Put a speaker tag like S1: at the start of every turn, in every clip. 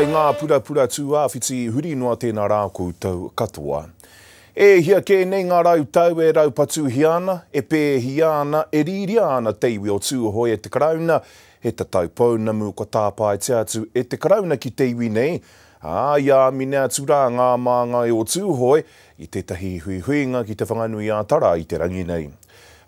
S1: kai ngā pura pura tū āwhiti huri noa tēnā rā koutou katoa. E hia ke nei ngā rau tau e rau patu hiana, e pē hiana, e ririana te iwi o tū hoi e te karauna, he te tau pounamu ko tāpā e te atu e te karauna ki te iwi nei, a ia minea tūrā ngā mā ngā o tū hoi, i te tahi hui huinga ki te whanganui tara i te rangi nei.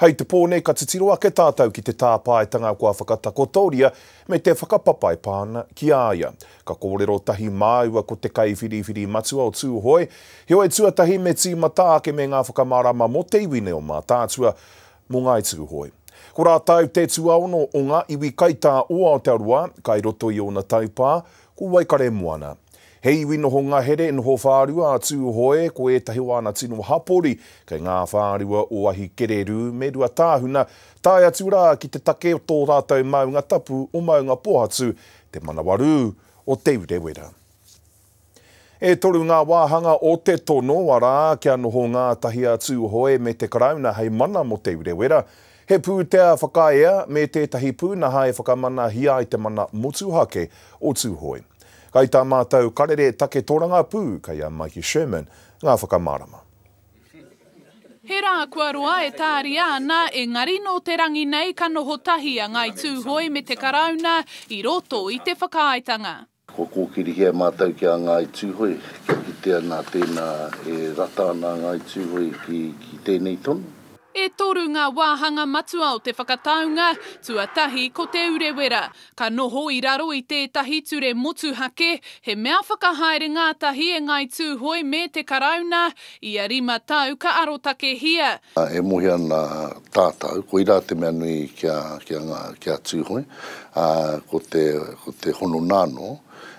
S1: Hei te pōne ka te tiro ake tātou ki te tāpāetanga kua whakatakotoria me te whakapapai pāna ki āia. Ka kōrero tahi māua ko te kai whiriwhiri matua o tūhoi. Heo e tuatahi me tī mata ake me ngā whakamārama mo te iwi neo mā tātua mō ngā i tūhoi. Ko rā tāu te tūaono o ngā iwi kaitā o Aotearoa, kai roto i ona taupā, ko waikare moana. Hei iwi noho ngā here in ho whārua a tū hoe ko e tahi wāna tino hapori kei ngā whārua o ahi kereru me rua tāhuna. Tāia tū rā ki te take o tō rātou maunga tapu o maunga pohatu te manawaru o te urewera. E toru ngā wāhanga o te tono wara kia noho ngā tahi a tū hoe me te karauna hei mana mo te urewera. He pūtea whakaea me tētahi pūnaha e whakamana hi ai te mana motuhake o tū kai tā mātou karere take tōra ngā pū, kai a Mikey Sherman, ngā whakamārama.
S2: He rā kua roa e tāri ānā e ngari nō te rangi nei ka noho tahi a ngai tūhoi me te karauna i roto i te whakaaitanga.
S3: Ko kōkiri hea mātou ki a ngai tūhoi, ki te ana tēnā e rata ana ngai tūhoi ki, ki tēnei tonu
S2: e toru ngā wāhanga matua o te whakataunga, tuatahi ko te urewera. Ka noho i raro i tētahi ture motuhake, he mea whakahaere ngā tahi e ngai tūhoi me te karauna, i a rima tau ka arotake hia.
S3: E mohi ana tātau, ko i te mea nui kia, kia, ngā, kia tūhoi, a, ko, te, ko te hono nāno,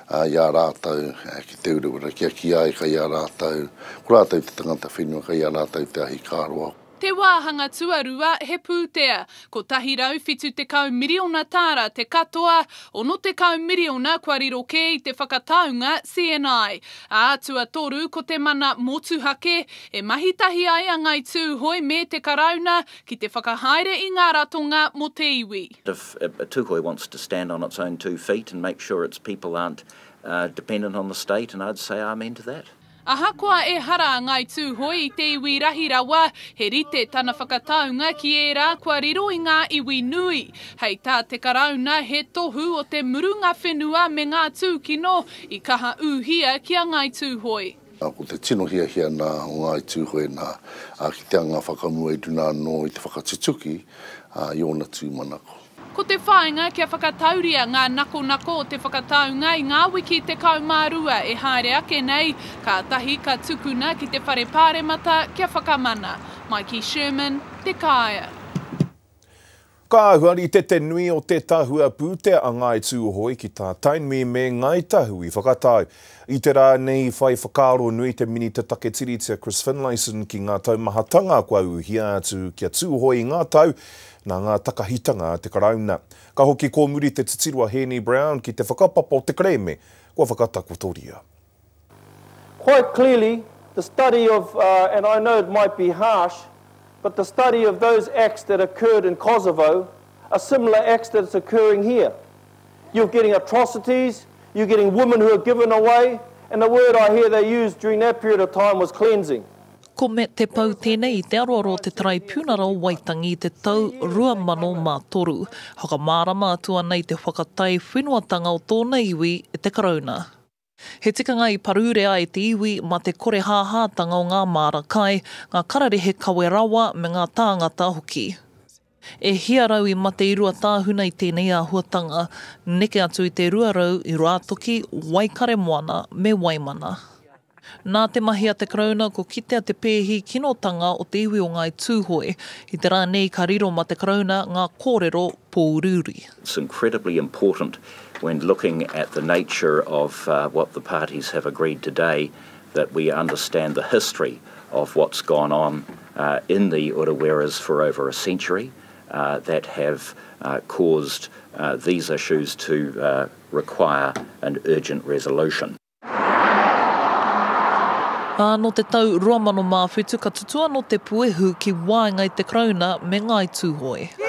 S3: uh, ia rātau ki te urewera, kia kia ai ka ia rātau, ko rātau te tangata whenua, ka ia rātau te ahi kāroa.
S2: Te wāhanga tuarua he pūtea, ko tahi rau fitu te kau miriona tāra te katoa, ono te kau miriona kua riroke i te whakataunga CNI. A tua toru ko te mana motuhake, e mahi tahi ai a tū hoi me te karauna ki te whakahaere i ngā ratonga mo te iwi.
S4: If a tūhoi wants to stand on its own two feet and make sure its people aren't uh, dependent on the state, and I'd say amen to that.
S2: Ahakoa e hara ngai tūhoi i te iwi rahi rawa, he rite tana whakataunga ki e rā kua riro i ngā iwi nui. Hei tā te karauna he tohu o te murunga whenua me ngā tūkino i kaha uhia ki a ngai tūhoi.
S3: Ko te tino hia hia nā o ngai tūhoi nā a ki te anga whakamua i duna no i te whakatituki a i ona tūmanako.
S2: Ko te whāinga kia whakatauria ngā nako nako o te whakatau ngai ngā wiki te kaumārua e haere ake nei ka tahi ka tukuna ki te whare pāremata kia whakamana. Mikey Sherman, Te Kaia
S1: whakaahua huari te te nui o te tahua pūtea a ngai e tūhoi ki tā tainmi me ngai tahu i whakatau. I te rā nei whai whakaaro nui te mini te take tiri te Chris Finlayson ki ngā taumahatanga kua uhia atu kia tūhoi ngā tau na ngā takahitanga te karauna. Ka hoki kō muri te titirua Henny Brown ki te whakapapo te kreme kua whakatakotoria. Quite clearly, the study of, uh, and I know it might be harsh, but the study of those acts that occurred in Kosovo are similar acts that's occurring here. You're getting atrocities, you're getting women who are given away, and the word I hear they used during that period of time was cleansing.
S4: Ko me te pau tēnei i te aroaro te tarai pūnara o Waitangi te tau rua mano mā toru. Haka mārama atua nei te whakatai tanga o tōna iwi e te karauna. He tikanga i parūre ai te iwi ma te kore hāhātanga o ngā mārakai, ngā kararehe kawe rawa me ngā tāngata hoki. E hia rau i mate i rua tāhuna i tēnei āhuatanga, neke atu i te rua rau i rua toki waikare moana me waimana. Nā te mahi a te karauna ko kitea te pēhi kinotanga o te iwi o ngai tūhoe, i te rā nei ka riro ma te karauna ngā kōrero Poruri. It's incredibly important when looking at the nature of uh, what the parties have agreed today that we understand the history of what's gone on uh, in the Uraweras for over a century uh, that have uh, caused uh, these issues to uh, require an urgent resolution. Ā, no te tau romano mā ka tutua no te puehu ki te krauna me ngai tūhoe.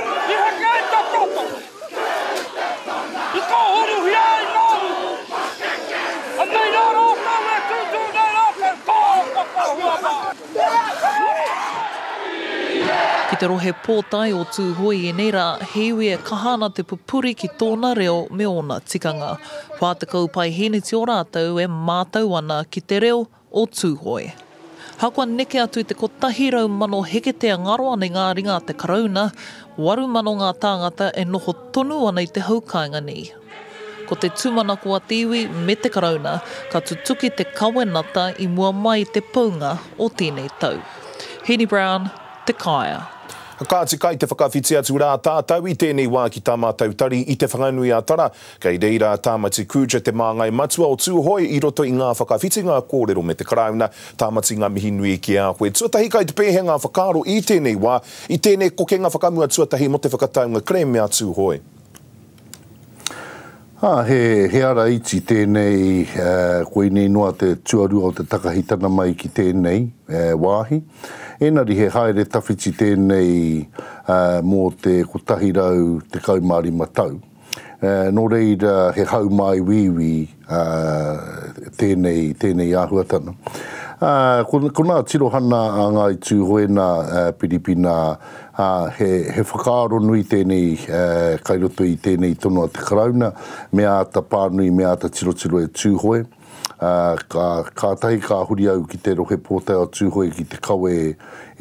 S4: te rohe pōtai o tūhoi e neira, he iwi e kahana te pupuri ki tōna reo me ona tikanga. Whātakau pai hene ti o rātou e mātau ana ki te reo o tūhoi. Hakoa neke atu i te kotahirau mano heketea ngaro ane ngā ringa te karauna, waru mano ngā tāngata e noho tonu ana i te haukainga ni. Ko te tūmana kua tiwi me te karauna, ka tutuki te kawenata i mua mai te pounga o tēnei tau. Henny Brown, te Kaya.
S1: Ka ati kai te whakawhiti atu rā tātau i tēnei wā ki tāma tautari i te whanganui a tara. Kei reira tāmati kūja te māngai matua o tūhoi i roto i ngā whakawhiti ngā kōrero me te karauna. Tāmati ngā mihi nui ki a hoi. Tuatahi kai te pēhe ngā whakaro i tēnei wā i tēnei kokenga whakamua tuatahi mo te whakataunga kreme a tūhoi.
S3: Ha, ah, he, he ara iti tēnei, uh, koe nei noa te tuarua o te takahitana mai ki tēnei uh, wāhi. Enari he haere tawhiti tēnei uh, mō te kotahirau te kaumāri matau. Uh, nō reira he haumai wīwi uh, tēnei, tēnei āhuatana. Ah, ko ngā tirohana a ngā i tūhoena uh, eh, Piripina, uh, ah, he, he whakaaro nui tēnei uh, kairoto i tēnei tono a te karauna, mea ta pānui, mea ta tirotiro e tūhoe. Uh, ka, ka tahi ka huri au ki te rohe pōtea o tūhoe ki te kawe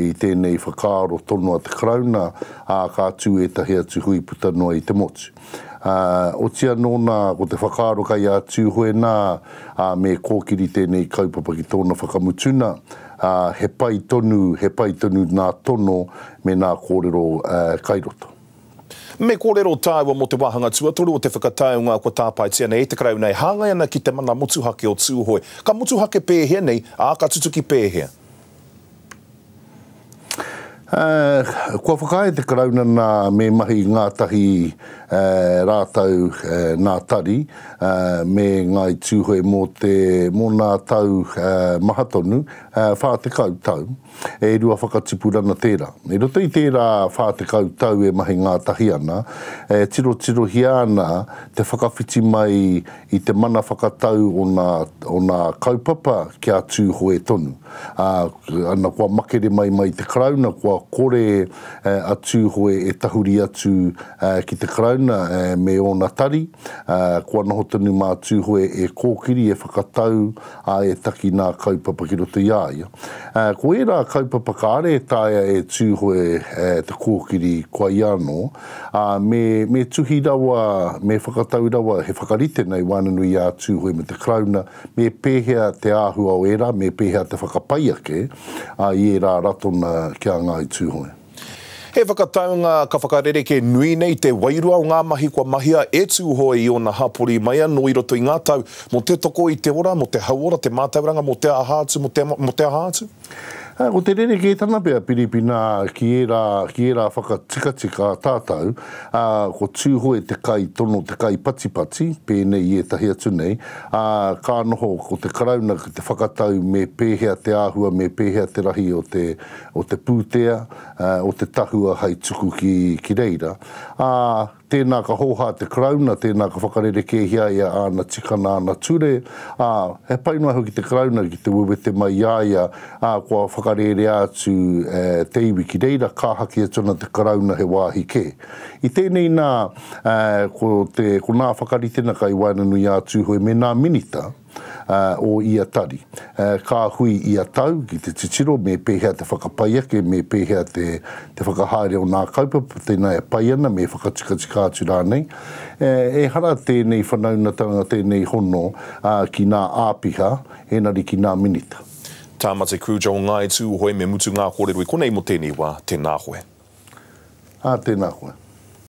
S3: i tēnei whakaaro tono a te karauna, a uh, ka tū e tahi atu hui puta noa i te motu uh, o tia nōna o te whakaaro kai a tūhoe nā uh, me kōkiri tēnei kaupapa ki tōna whakamutuna. Uh, ah, he pai tonu, he pai tonu nā tono me nā kōrero uh, kairoto.
S1: Me kōrero tāua mo te wahanga tuatoru o te whakataunga kua tāpai tia nei, te karau nei hangai ana ki te mana motuhake o tūhoe. Ka motuhake pēhea nei, ā ka tutuki pēhea.
S3: Eh, kua whakai te karauna nā me mahi ngātahi uh, rātau uh, nā tari uh, me ngai tūhoe mō, te, mō nā tau uh, mahatonu uh, whā te kautau e rua whakatipurana tērā. E rota i tērā whā te kautau e mahi ngātahi ana, e tiro tiro hi ana te whakawhiti mai i te mana whakatau o nā, o nā kaupapa kia tūhoe tonu. Uh, ana kua makere mai mai te karauna, kua kore uh, atu hoe e tahuri atu uh, ki te krauna uh, eh, me o Natari. Uh, kua noho tenu mā atu hoe e kōkiri e whakatau a uh, e taki nā kaupapa ki roto iaia. Uh, ko e rā kaupapa ka are e tāia e tū hoe uh, te kōkiri kua iano, uh, ah, me, me tuhi rawa, me whakatau rawa he whakarite nei wānanui a atu hoe me te krauna, me pēhea te āhua o era, me pēhea te whakapai ake, uh, i e rā ratona kia ngā mai tūhoe. He
S1: whakataunga ka whakarere ke nui nei te
S3: wairua o ngā mahi
S1: kwa mahia e tūhoe i ona hapori mai no i roto i ngā tau, mo te toko i te ora, mo te hauora, te mātauranga, mo te ahātu, mo te ahātu?
S3: Ha, ah, o te rere ke tana pia piripina ki e rā, ki e rā whaka tika tika tātau, a, ah, ko tūhoe te kai tono, te kai pati pati, pēnei e tahi atu nei, a, ah, ka noho ko te karauna, ko te whakatau me pēhea te āhua, me pēhea te rahi o te, o te pūtea, a, o te tahua hai tuku ki, ki reira. A, tēnā ka hōhā te krauna, tēnā ka whakarere ke hia ia āna tika nā āna ture. A, he painua hau ki te krauna, ki te wewe te mai āia, a, kua whakarere atu e, e te iwi ki reira, kā haki atona te krauna he wāhi ke. I tēnei nā, e, ko, te, ko nā whakari tēnā ka i wāna nui atu hoi, me nā minita, uh, o ia tari. Uh, ka hui ia tau ki te titiro, me pehea te whakapaia, ke me pehea te, te whakahaere o nā kaupa, tēnā e paiana, me whakatikatika atu rānei. Uh, e hara tēnei whanauna tanga tēnei hono uh, ki nā āpiha, enari ki nā minita.
S1: Tāmate kūja o ngai tū, hoi me mutu ngā kōrero i konei mo tēnei wā, tēnā hoi.
S3: Ā, tēnā hoi.